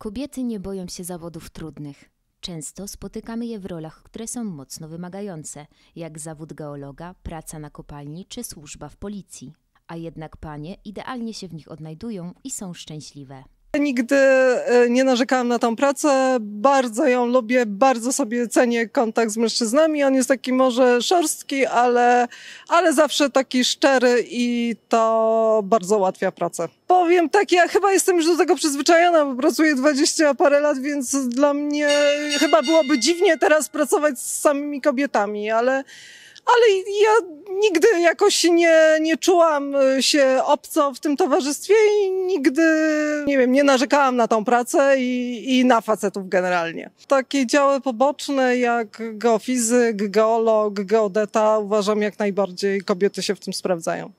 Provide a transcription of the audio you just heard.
Kobiety nie boją się zawodów trudnych. Często spotykamy je w rolach, które są mocno wymagające, jak zawód geologa, praca na kopalni czy służba w policji. A jednak panie idealnie się w nich odnajdują i są szczęśliwe nigdy e, nie narzekałam na tą pracę. Bardzo ją lubię, bardzo sobie cenię kontakt z mężczyznami. On jest taki może szorstki, ale, ale zawsze taki szczery i to bardzo ułatwia pracę. Powiem tak, ja chyba jestem już do tego przyzwyczajona, bo pracuję 20 parę lat, więc dla mnie chyba byłoby dziwnie teraz pracować z samymi kobietami, ale ale ja nigdy jakoś nie, nie czułam y, się obco w tym towarzystwie i nigdy, nie wiem, nie narzekałam na tą pracę i, i na facetów generalnie. Takie działy poboczne jak geofizyk, geolog, geodeta uważam jak najbardziej kobiety się w tym sprawdzają.